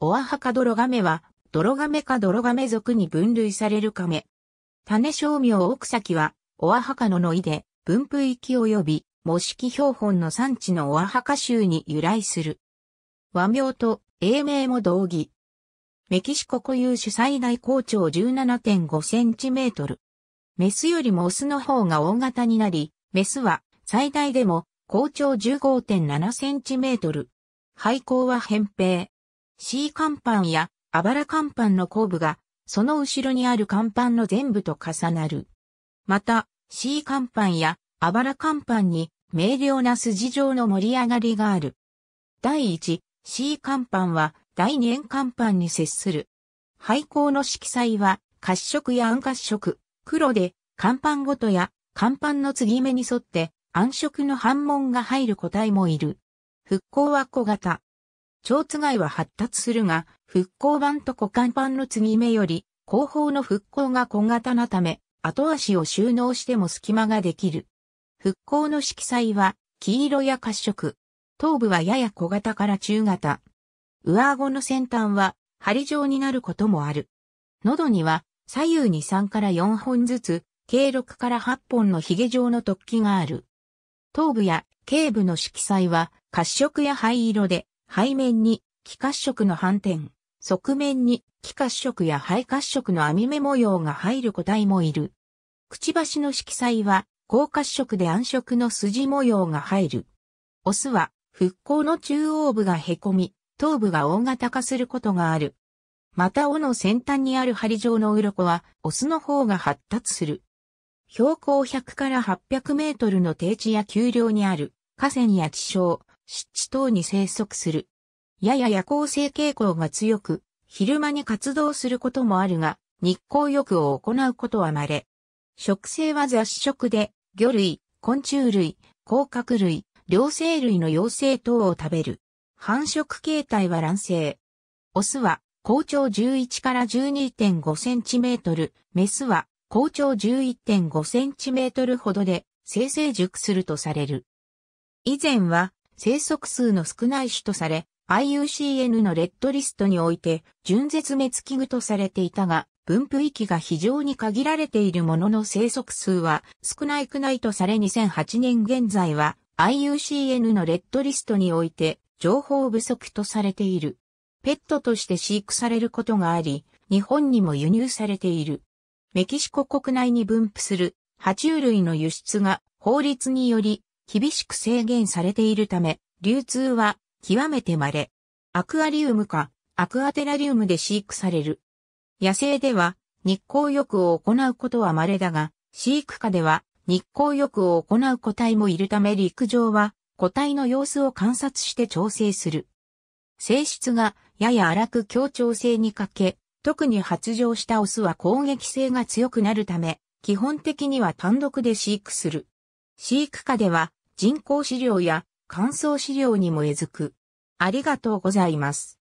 オアハカドロガメは、ドロガメかドロガメ族に分類されるカメ。種商名奥崎は、オアハカのノイで、分布域及び、模式標本の産地のオアハカ州に由来する。和名と英名も同義。メキシコ固有種最大高長1 7 5ンチメートル。メスよりもオスの方が大型になり、メスは最大でも高長1 5 7トル。廃校は扁平。C 甲板やあばら甲板の後部が、その後ろにある甲板の全部と重なる。また、C 甲板やあばら甲板に明瞭な筋状の盛り上がりがある。第1、C 甲板は第2円甲板に接する。廃校の色彩は褐色や暗褐色、黒で、甲板ごとや甲板の継ぎ目に沿って暗色の反紋が入る個体もいる。復興は小型。蝶つがは発達するが、復興版と股間版の継ぎ目より、後方の復興が小型なため、後足を収納しても隙間ができる。復興の色彩は、黄色や褐色。頭部はやや小型から中型。上顎の先端は、針状になることもある。喉には、左右に3から4本ずつ、計6から8本の髭状の突起がある。頭部や頸部の色彩は、褐色や灰色で、背面に気褐色の斑点、側面に気褐色や肺褐色の網目模様が入る個体もいる。くちばしの色彩は、高褐色で暗色の筋模様が入る。オスは、復興の中央部が凹み、頭部が大型化することがある。また、尾の先端にある針状の鱗は、オスの方が発達する。標高100から800メートルの低地や丘陵にある、河川や地層、湿地等に生息する。やや夜行性傾向が強く、昼間に活動することもあるが、日光浴を行うことは稀。食性は雑食で、魚類、昆虫類、甲殻類、両生類の幼生等を食べる。繁殖形態は卵生。オスは、高長11から12.5センチメートル、メスは、高長11.5センチメートルほどで、生成熟するとされる。以前は、生息数の少ない種とされ、IUCN のレッドリストにおいて、純絶滅危惧とされていたが、分布域が非常に限られているものの生息数は少ないくないとされ2008年現在は IUCN のレッドリストにおいて情報不足とされている。ペットとして飼育されることがあり、日本にも輸入されている。メキシコ国内に分布する爬虫類の輸出が法律により厳しく制限されているため、流通は極めて稀。アクアリウムかアクアテラリウムで飼育される。野生では日光浴を行うことは稀だが、飼育下では日光浴を行う個体もいるため陸上は個体の様子を観察して調整する。性質がやや荒く協調性に欠け、特に発情したオスは攻撃性が強くなるため、基本的には単独で飼育する。飼育下では人工飼料や乾燥飼料にもえずく。ありがとうございます。